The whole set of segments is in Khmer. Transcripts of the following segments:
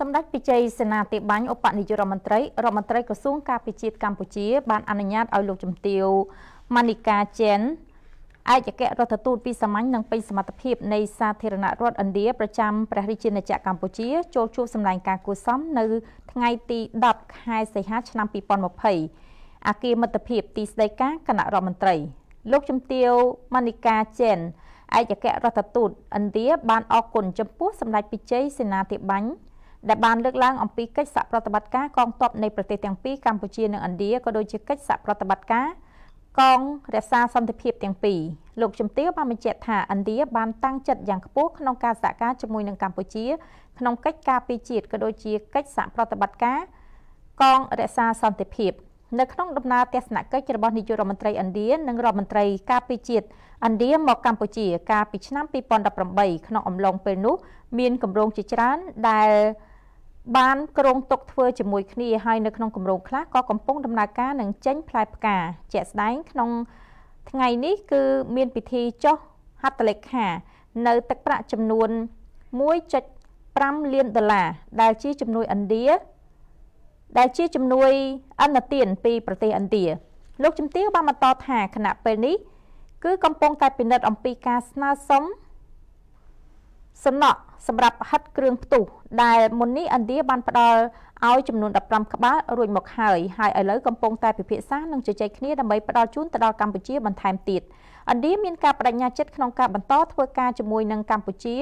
សម្ដេចពិជ័យសេនាធិបាញ់ឧបនាយករដ្ឋមន្ត្រីរដ្ឋមន្ត្រីក្រសួងការពារជាតិកម្ពុជា បានអនុញ្ញាតឲ្យលោកជំទាវម៉ានីកាចែនឯកអគ្គរដ្ឋទូតពីសាមញ្ញនិងពេញសមត្ថភាពនៃសាធារណរដ្ឋឥណ្ឌាប្រចាំព្រះរាជាណាចក្រកម្ពុជាចូលជួបសម្ដែងការគួសមនៅ ថ្ងៃទី10ខែសីហាឆ្នាំ2020អគារមិត្តភាពទីស្តីការគណៈរដ្ឋមន្ត្រីលោកជំទាវម៉ានីកាចែនឯកអគ្គរដ្ឋទូតឥណ្ឌាបានអរគុណចំពោះសម្ដេចពិជ័យសេនាធិបាញ់ដែលបានលើកឡើងអំពីកិច្ចសហប្រតិបត្តិការកងទ័ពនៃប្រទេសទាំងពីរកម្ពុជានិងឥណ្ឌាក៏ដូចជាកិច្ចសហប្រតិបត្តិការកងរក្សាសន្តិភាពទាំងពីរលោកជំទាវបានបញ្ជាក់ថាឥណ្ឌាបានតាំងចិត្តយ៉ាងខ្ពស់ក្នុងការសហការជាមួយនឹងកម្ពុជា ក្នុងកិច្ចការពីជាតិក៏ដូចជាកិច្ចសហប្រតិបត្តិការកងរក្សាសន្តិភាពនៅក្នុងដំណើរទស្សនកិច្ចរបស់នាយករដ្ឋមន្ត្រីឥណ្ឌានិងរដ្ឋមន្ត្រី ការពារជាតិឥណ្ឌាមកកម្ពុជាកាលពីឆ្នាំ2018ក្នុងអំឡុងពេលនោះមានគម្រោងជាច្រើនដែលបាន ក្រុងຕົកធ្វើជាមួយគ្នាហើយនៅក្នុងគម្រោងខ្លះក៏កំពុងដំណើរការនឹងចេញផ្លែផ្កាជាក់ស្ដែង ក្នុង ថ្ងៃនេះគឺមានពិធីចុះហត្ថលេខានៅទឹកប្រាក់ចំនួន1.5លានដុល្លារដែលជាជំនួយឥណ្ឌាដែលជាជំនួយអន្តទានពី ប្រទេសឥណ្ឌាលោកជំទាវបានបន្តថាគណៈពេលនេះ គឺកំពុងតែពិនិត្យអំពីការស្នើសុំសំណក់សម្រាប់ហិតគ្រឿងផ្ទុះដែលមុននេះឥណ្ឌាបានផ្ដល់ឲ្យចំនួន15ក្បាលរួចមកហើយហើយឥឡូវកំពុងតែពិភាក្សានិងជជែកគ្នាដើម្បីផ្ដល់ជូនទៅដល់កម្ពុជា បន្ថែមទៀតឥណ្ឌាមានការបដិញ្ញាចិត្តក្នុងការបន្តធ្វើការជាមួយនឹងកម្ពុជា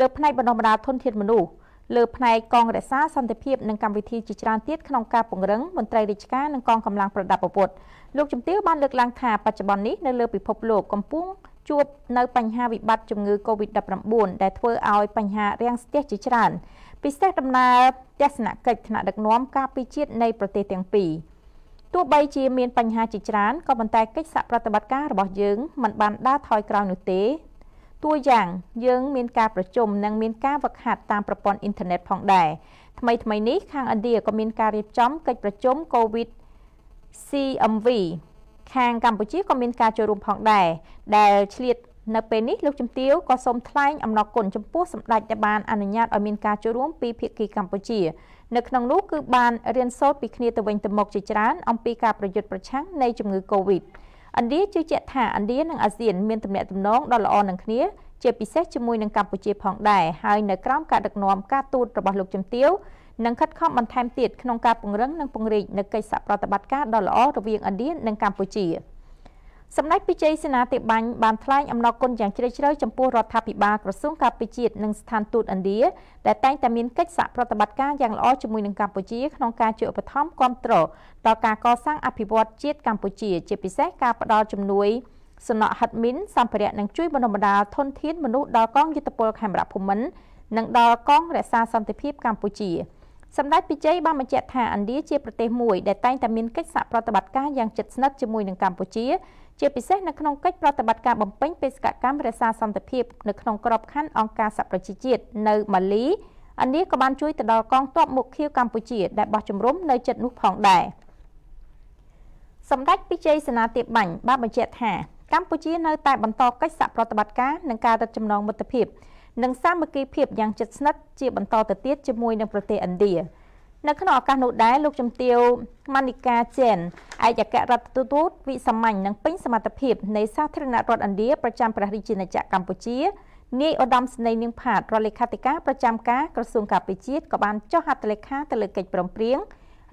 លើផ្នែកបណ្ដុះបណ្ដាលធនធានមនុស្សលើផ្នែកកងរក្សាសន្តិភាពនិងកម្មវិធីជាច្រើនទៀតក្នុងការពង្រឹងមន្ត្រីរាជការនិងកងកម្លាំងប្រដាប់អាវុធលោកជំទាវបានលើកឡើងថាបច្ចុប្បន្ននេះនៅលើពិភពលោកកំពុងជួបនៅបញ្ហាវិបត្តិជំងឺ Covid-19 ដែលធ្វើឲ្យបញ្ហារាំងស្ទះជាច្រើនពិសេសដំណើរទស្សនកិច្ចថ្នាក់ដឹកនាំការពីជាតិនៃប្រទេសទាំងពីរទោះបីជាមានបញ្ហាជាច្រើនក៏ប៉ុន្តែកិច្ចសហប្រតិបត្តិការរបស់យើងមិនបានដើរថយក្រោយនោះទេតួយ៉ាងយើងមានការប្រជុំនិងមានការវឹកហាត់តាមប្រព័ន្ធអ៊ីនធឺណិតផងដែរថ្មីថ្មីនេះខាងឥណ្ឌាក៏មានការរៀបចំកិច្ចប្រជុំ COVID CMV ខាងកម្ពុជាក៏មានការចូលរួមផងដែរដែលឆ្លៀតនៅពេលនេះលោកជំទាវក៏សូមថ្លែងអំណរគុណចំពោះសម្ដេចដែលបានអនុញ្ញាតឲ្យមានការចូលរួមពីភាគីកម្ពុជានៅក្នុងនោះគឺបានរៀនសូត្រពីគ្នាទៅវិញទៅមកជាច្រើនអំពីការប្រយុទ្ធប្រឆាំងនៃជំងឺ Covid ឥណ្ឌាជឿជាក់ថាឥណ្ឌានិងអាស៊ានមានទំនាក់ទំនងដ៏ល្អនឹងគ្នាជាពិសេសជាមួយនឹងកម្ពុជាផងដែរហើយនៅក្រោមការដឹកនាំការទូតរបស់លោកជំទាវនឹងខិតខំបន្ថែមទៀតក្នុងការពង្រឹងនិងពង្រីកនៅកិច្ចសហប្រតិបត្តិការដ៏ល្អរវាងឥណ្ឌានិងកម្ពុជាសម្ដេចពិជ័យសេនាធិបាញ់បានថ្លែងអំណរគុណយ៉ាងជ្រាលជ្រៅចំពោះរដ្ឋាភិបាលក្រសួងការពារជាតិនិងស្ថានទូតឥណ្ឌាដែលតែងតែមានកិច្ចសហប្រតិបត្តិការយ៉ាងល្អជាមួយនឹងកម្ពុជាក្នុងការជួយឧបត្ថម្ភគាំទ្រដល់ការកសាងអភិវឌ្ឍជាតិកម្ពុជា ជាពិសេសការផ្តល់ជំនួយសំណក់ហិតមីនសម្ភារៈនឹងជួយបណ្ដុះបណ្ដាលធនធានមនុស្សដល់កងយុទ្ធពលខេមរភូមិន្ទនិងដល់កងរក្សាសន្តិភាពកម្ពុជាសម្ដេចពិជ័យបានបញ្ជាក់ថាឥណ្ឌាជាប្រទេសមួយដែលតែងតែមានកិច្ចសហប្រតិបត្តិការយ៉ាងជិតស្និទ្ធជាមួយនឹងកម្ពុជាជាពិសេសនៅក្នុងកិច្ចប្រតិបត្តិការបំពេញបេសកកម្មរក្សាសន្តិភាពនៅក្នុងក្របខ័ណ្ឌអង្គការសហប្រជាជាតិនៅម៉ាលីឥណ្ឌាក៏បានជួយទៅដល់កងទ័ពមុខខៀវកម្ពុជាដែលបោះជំរំនៅជិតនោះផងដែរសម្ដេចពិជ័យសេនាធិបបាញ់បានបញ្ជាក់ថាកម្ពុជានៅតែបន្តកិច្ចសហប្រតិបត្តិការនិងការរឹតចំណងមិត្តភាពនិងសាមគ្គីភាពយ៉ាងជិតស្និទ្ធជាបន្តទៅទៀតជាមួយនឹងប្រទេសឥណ្ឌានៅក្នុងឱកាសនោះដែរលោកជំទាវម៉ានីកាជែនឯកអគ្គរដ្ឋទូតវិសាមញ្ញនិងពេញសមត្ថភាពនៃសាធារណរដ្ឋឥណ្ឌាប្រចាំព្រះរាជាណាចក្រកម្ពុជានាយឧត្តមសេនីយ៍នាងផាតរដ្ឋលេខាធិការប្រចាំការក្រសួងការពារជាតិក៏បានចុះហត្ថលេខាទៅលើកិច្ចព្រមព្រៀង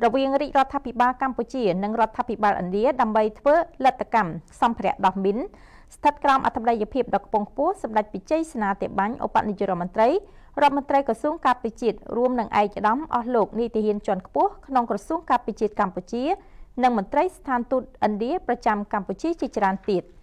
រវាងរាជរដ្ឋាភិបាលកម្ពុជានិងរដ្ឋាភិបាលឥណ្ឌាដើម្បីធ្វើលទ្ធកម្មសម្ភារៈដោះមីនស្ថិតក្រោមអធិបតេយ្យភាពដ៏ខ្ពង់ខ្ពស់សម្ដេចពិជ័យសេនាទាបាញ់ឧបនាយករដ្ឋមន្ត្រីរដ្ឋមន្ត្រីក្រសួងការពារជាតិរួមនឹងឯកឧត្តមអស់លោកនីតិហ៊ានជាន់ខ្ពស់ក្នុងក្រសួងការពារជាតិកម្ពុជានិងមន្ត្រីស្ថានទូតឥណ្ឌាប្រចាំកម្ពុជាជាច្រើនទៀត។